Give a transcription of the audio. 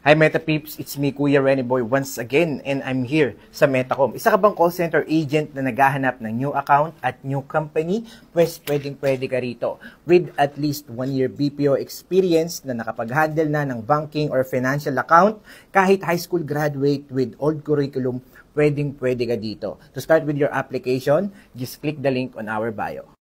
Hi Meta Peeps, it's me Kuya Renny Boy once again and I'm here sa Metacom. Isa ka bang call center agent na naghahanap ng new account at new company? Pwes pwedeng pwede ka rito. With at least 1 year BPO experience na nakapag-handle na ng banking or financial account, kahit high school graduate with old curriculum, pwedeng pwede ka dito. To start with your application, just click the link on our bio.